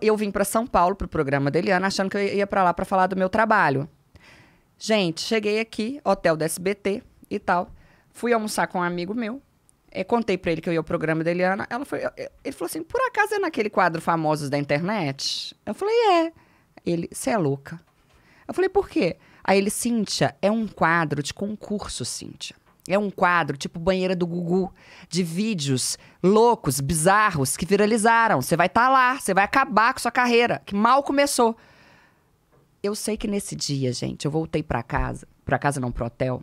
Eu vim para São Paulo pro programa da Eliana, achando que eu ia para lá para falar do meu trabalho. Gente, cheguei aqui, hotel do SBT e tal. Fui almoçar com um amigo meu. É, contei para ele que eu ia ao programa da Eliana. Ela foi, é, ele falou assim: por acaso é naquele quadro famosos da internet? Eu falei: é. Ele, você é louca. Eu falei: por quê? Aí ele, Cíntia, é um quadro de concurso, Cíntia. É um quadro, tipo banheira do Gugu, de vídeos loucos, bizarros, que viralizaram. Você vai estar tá lá, você vai acabar com sua carreira, que mal começou. Eu sei que nesse dia, gente, eu voltei para casa, para casa não, pro hotel.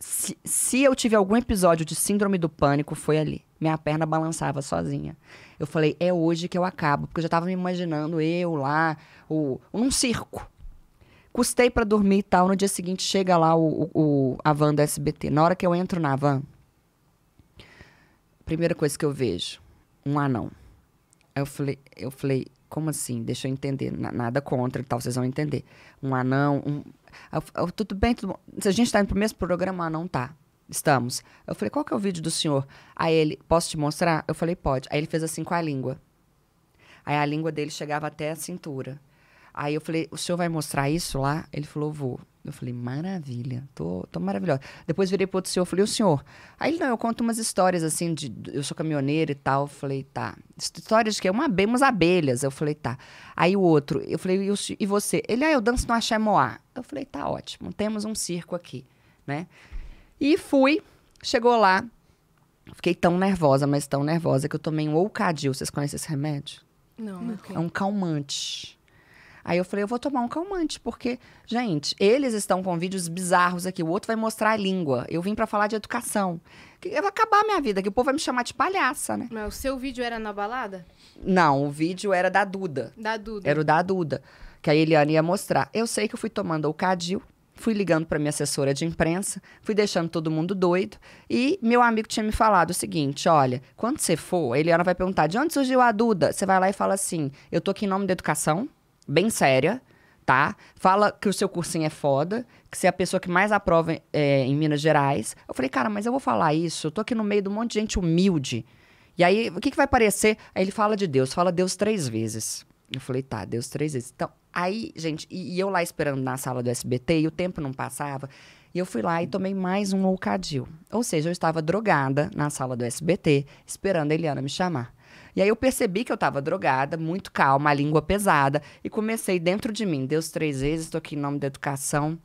Se, se eu tive algum episódio de síndrome do pânico, foi ali. Minha perna balançava sozinha. Eu falei, é hoje que eu acabo, porque eu já tava me imaginando eu lá, o, num circo Custei para dormir e tal. No dia seguinte chega lá o, o, a van da SBT. Na hora que eu entro na van, primeira coisa que eu vejo, um anão. Aí eu falei, eu falei, como assim? Deixa eu entender. nada contra e tal, vocês vão entender. Um anão, um... Eu, eu, oh, tudo bem, tudo bom. Se a gente está indo pro mesmo programa, o anão tá. Estamos. Eu falei, qual que é o vídeo do senhor? Aí ele, posso te mostrar? Eu falei, pode. Aí ele fez assim com a língua. Aí a língua dele chegava até a cintura. Aí eu falei, o senhor vai mostrar isso lá? Ele falou, vou. Eu falei, maravilha, tô, tô maravilhosa. Depois virei pro outro senhor, falei, o senhor? Aí ele, não, eu conto umas histórias, assim, de eu sou caminhoneira e tal. Eu falei, tá. Histórias de quê? Uma, umas abelhas. Eu falei, tá. Aí o outro, eu falei, e você? Ele, ah, eu danço no Axé Moá. Eu falei, tá ótimo, temos um circo aqui, né? E fui, chegou lá, fiquei tão nervosa, mas tão nervosa, que eu tomei um Ocadil. Vocês conhecem esse remédio? Não, não. É um calmante. Aí eu falei, eu vou tomar um calmante, porque, gente, eles estão com vídeos bizarros aqui. O outro vai mostrar a língua. Eu vim para falar de educação. Vai eu vou acabar minha vida, que o povo vai me chamar de palhaça, né? Mas o seu vídeo era na balada? Não, o vídeo era da Duda. Da Duda. Era o da Duda. Que a Eliane ia mostrar. Eu sei que eu fui tomando o cadil fui ligando para minha assessora de imprensa, fui deixando todo mundo doido. E meu amigo tinha me falado o seguinte: olha, quando você for, a Eliana vai perguntar de onde surgiu a Duda. Você vai lá e fala assim: eu tô aqui em nome da educação bem séria, tá? Fala que o seu cursinho é foda, que você é a pessoa que mais aprova é, em Minas Gerais. Eu falei, cara, mas eu vou falar isso, eu tô aqui no meio de um monte de gente humilde. E aí, o que, que vai parecer? Aí ele fala de Deus, fala Deus três vezes. Eu falei, tá, Deus três vezes. Então, aí, gente, e, e eu lá esperando na sala do SBT, e o tempo não passava. E eu fui lá e tomei mais um Loucadil. Ou seja, eu estava drogada na sala do SBT, esperando a Eliana me chamar. E aí eu percebi que eu estava drogada, muito calma, a língua pesada, e comecei dentro de mim. Deus três vezes, estou aqui em nome da educação.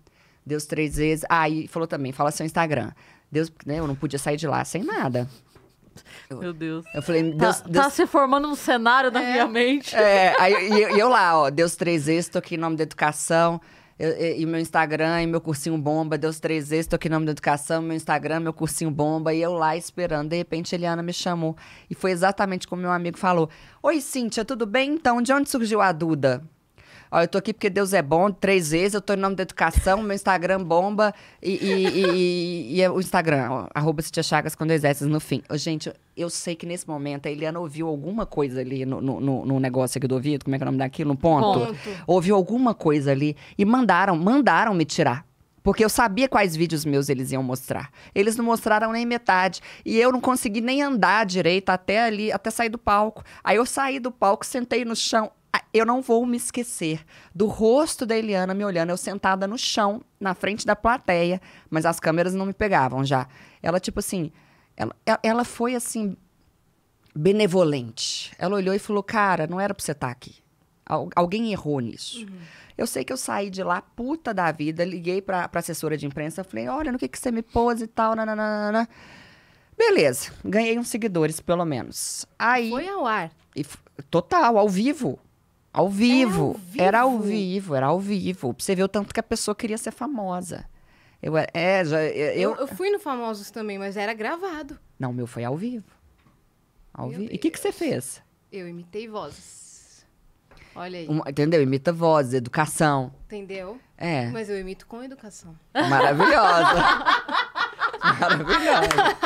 Deus três vezes. Aí ah, falou também, fala seu Instagram. Deus, né, eu não podia sair de lá sem nada. Eu, Meu Deus. Eu falei, tá, Deus, tá, Deus... tá se formando um cenário na é, minha mente. É, aí, e, eu, eu lá, ó, Deus três vezes, estou aqui em nome da educação. Eu, e, e, meu Instagram e meu cursinho bomba, deu os três vezes, tô aqui no nome da educação, meu Instagram, meu cursinho bomba, e eu lá esperando. De repente, Eliana me chamou. E foi exatamente como meu amigo falou: Oi, Cíntia, tudo bem? Então, de onde surgiu a Duda? Ó, eu tô aqui porque Deus é bom, três vezes, eu tô em nome da educação, meu Instagram bomba e, e, e, e é o Instagram, arroba se Chagas com dois S no fim. Ô, gente, eu sei que nesse momento a Eliana ouviu alguma coisa ali no, no, no negócio aqui do ouvido, como é que é o nome daquilo? No ponto. ponto. Ouviu alguma coisa ali e mandaram, mandaram me tirar. Porque eu sabia quais vídeos meus eles iam mostrar. Eles não mostraram nem metade. E eu não consegui nem andar direito até ali, até sair do palco. Aí eu saí do palco, sentei no chão. Ah, eu não vou me esquecer do rosto da Eliana me olhando, eu sentada no chão, na frente da plateia, mas as câmeras não me pegavam já. Ela, tipo assim, ela, ela foi assim, benevolente. Ela olhou e falou: Cara, não era pra você estar tá aqui. alguém errou nisso. Uhum. Eu sei que eu saí de lá, puta da vida, liguei pra, pra assessora de imprensa, falei: Olha, no que, que você me pôs e tal, nananana. Beleza, ganhei uns seguidores, pelo menos. Aí. Foi ao ar. E, total, ao vivo. Ao vivo. Era ao vivo, era ao vivo. Era ao vivo. Pra você ver o tanto que a pessoa queria ser famosa. Eu, é, já, é, eu, eu, eu, fui no Famosos também, mas era gravado. Não, meu foi ao vivo. Ao vivo. E o que, que você fez? Eu imitei vozes. Olha aí. Uma, entendeu? Imita vozes, educação. Entendeu? É. Mas eu imito com educação. Maravilhosa. Maravilhosa.